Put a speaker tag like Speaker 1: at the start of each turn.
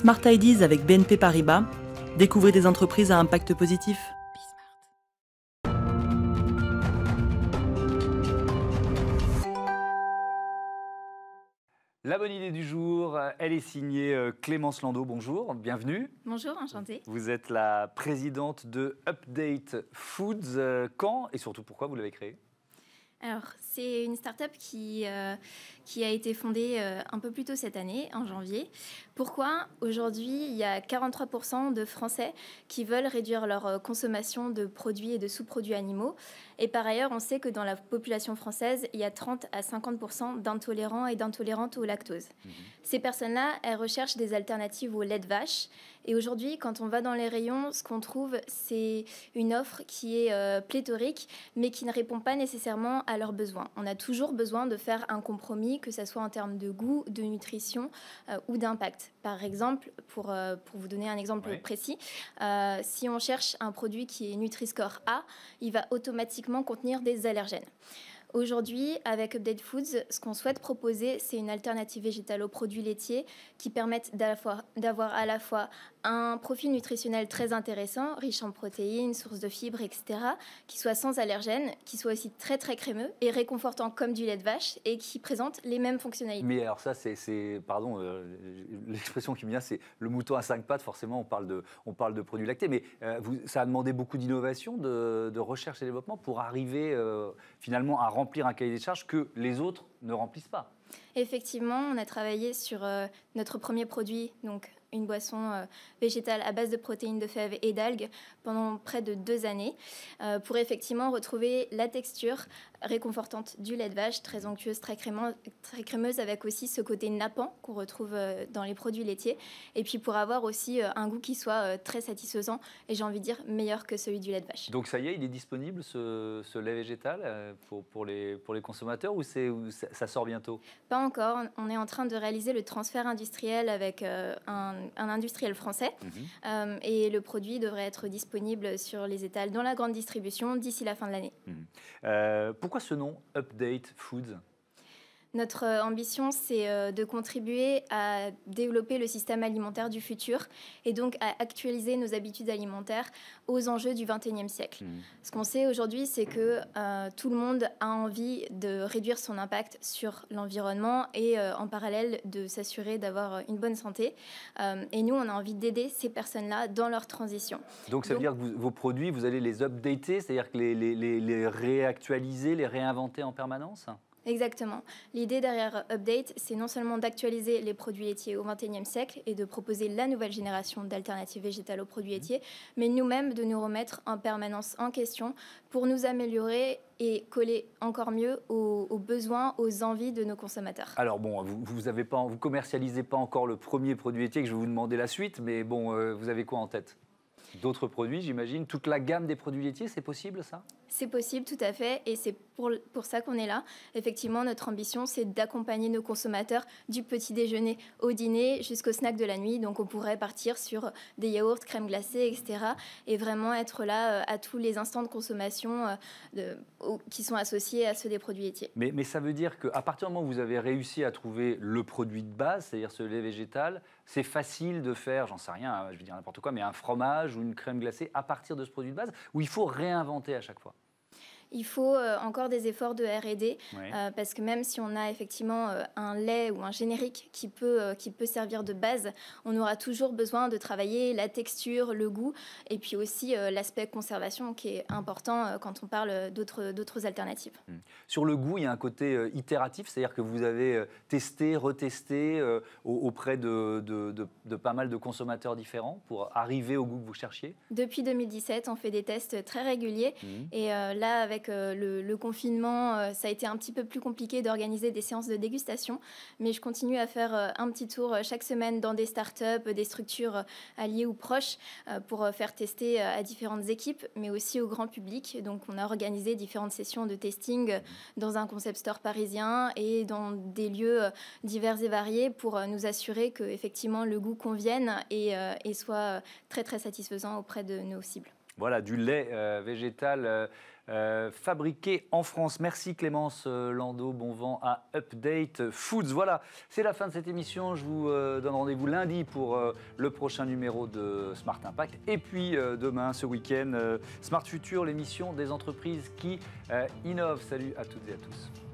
Speaker 1: Smart Ideas avec BNP Paribas. Découvrez des entreprises à impact positif. La bonne idée du jour, elle est signée euh, Clémence Landau. Bonjour, bienvenue.
Speaker 2: Bonjour, enchantée.
Speaker 1: Vous êtes la présidente de Update Foods. Euh, quand et surtout pourquoi vous l'avez créée
Speaker 2: alors, c'est une start-up qui, euh, qui a été fondée euh, un peu plus tôt cette année, en janvier. Pourquoi Aujourd'hui, il y a 43% de Français qui veulent réduire leur euh, consommation de produits et de sous-produits animaux. Et par ailleurs, on sait que dans la population française, il y a 30 à 50% d'intolérants et d'intolérantes au lactose. Mmh Ces personnes-là, elles recherchent des alternatives au lait de vache et aujourd'hui, quand on va dans les rayons, ce qu'on trouve, c'est une offre qui est euh, pléthorique, mais qui ne répond pas nécessairement à leurs besoins. On a toujours besoin de faire un compromis, que ce soit en termes de goût, de nutrition euh, ou d'impact. Par exemple, pour, euh, pour vous donner un exemple précis, si on cherche un produit qui est Nutri-Score A, il va automatiquement contenir des allergènes. Aujourd'hui, avec Update Foods, ce qu'on souhaite proposer, c'est une alternative végétale aux produits laitiers qui permettent d'avoir à la fois un profil nutritionnel très intéressant, riche en protéines, source de fibres, etc., qui soit sans allergènes, qui soit aussi très très crémeux et réconfortant comme du lait de vache et qui présente les mêmes fonctionnalités. Mais
Speaker 1: alors ça, c'est, pardon, euh, l'expression qui me vient, c'est le mouton à cinq pattes. Forcément, on parle de, on parle de produits lactés, mais euh, vous, ça a demandé beaucoup d'innovation, de, recherche et développement pour arriver euh, finalement à rendre remplir un cahier des charges que les autres ne remplissent pas.
Speaker 2: Effectivement, on a travaillé sur euh, notre premier produit, donc une boisson euh, végétale à base de protéines de fèves et d'algues pendant près de deux années euh, pour effectivement retrouver la texture réconfortante du lait de vache, très onctueuse, très, crémeuse, très crémeuse avec aussi ce côté nappant qu'on retrouve euh, dans les produits laitiers et puis pour avoir aussi un goût qui soit très satisfaisant et j'ai envie de dire meilleur que celui du lait de
Speaker 1: vache. Donc ça y est, il est disponible ce, lait végétal pour, pour, les, pour les consommateurs ou, ça sort bientôt
Speaker 2: Pas encore, on est en train de réaliser le transfert industriel avec un un industriel français. Mhm. Euh, et le produit devrait être disponible sur les étals dans la grande distribution d'ici la fin de l'année.
Speaker 1: Mhm. Euh, pourquoi ce nom Update Foods
Speaker 2: notre euh, ambition, c'est euh, de contribuer à développer le système alimentaire du futur et donc à actualiser nos habitudes alimentaires aux enjeux du 21e siècle. Mmh. Ce qu'on sait aujourd'hui, c'est que euh, tout le monde a envie de réduire son impact sur l'environnement et en parallèle de s'assurer d'avoir une bonne santé. et nous, on a envie d'aider ces personnes-là dans leur transition.
Speaker 1: Donc ça veut dire que vos produits, vous allez les updater, c'est-à-dire que les réactualiser, les réinventer en permanence
Speaker 2: Exactement. L'idée derrière Update, c'est non seulement d'actualiser les produits laitiers au XXIe siècle et de proposer la nouvelle génération d'alternatives végétales aux produits mhm. laitiers, mais nous-mêmes de nous remettre en permanence en question pour nous améliorer et coller encore mieux aux, besoins, aux envies de nos consommateurs.
Speaker 1: Alors bon, vous, vous avez pas, vous commercialisez pas encore le premier produit laitier que je vais vous demander la suite, mais bon, euh, vous avez quoi en tête D'autres produits, j'imagine Toute la gamme des produits laitiers, c'est possible ça
Speaker 2: c'est possible, tout à fait, et c'est pour, pour ça qu'on est là. Effectivement, notre ambition, c'est d'accompagner nos consommateurs du petit déjeuner au dîner jusqu'au snack de la nuit. Donc, on pourrait partir sur des yaourts, crème glacée, etc. Et vraiment être là euh, à tous les instants de consommation euh, qui sont associés à ceux des produits laitiers.
Speaker 1: Mais, mais ça veut dire qu'à partir du moment où vous avez réussi à trouver le produit de base, c'est-à-dire ce lait végétal, c'est facile de faire, j'en sais rien, hein, je vais dire n'importe quoi, mais un fromage ou une crème glacée à partir de ce produit de base, où il faut réinventer à chaque fois
Speaker 2: il faut euh, encore des efforts de R&D euh, parce que même si on a effectivement euh, un lait ou un générique qui peut qui peut servir de base, on aura toujours besoin de travailler la texture, le goût et puis aussi l'aspect conservation qui est important quand on parle d'autres d'autres alternatives. Hmm.
Speaker 1: Sur le goût, il y a un côté itératif, c'est-à-dire que vous avez testé, retesté auprès de, pas mal de consommateurs différents pour arriver au goût que vous cherchiez.
Speaker 2: Depuis 2017, on fait des tests très réguliers hmm. et là avec avec euh, le, confinement, euh, ça a été un petit peu plus compliqué d'organiser des séances de dégustation, mais je continue à faire euh, un petit tour chaque semaine dans des startups, des structures alliées ou proches, pour faire tester à différentes équipes, mais aussi au grand public. Donc on a organisé différentes sessions de testing dans un concept store parisien et dans des lieux divers et variés pour nous assurer que effectivement le goût convienne et, et soit très très satisfaisant auprès de nos cibles.
Speaker 1: Voilà, du lait euh, végétal euh, euh, fabriqué en France. Merci Clémence Landau, bon vent à Update Foods. Voilà, c'est la fin de cette émission. Je vous donne rendez-vous lundi pour le prochain numéro de Smart Impact. Et puis demain, ce week-end, Smart Future, l'émission des entreprises qui innovent. Salut à toutes et à tous.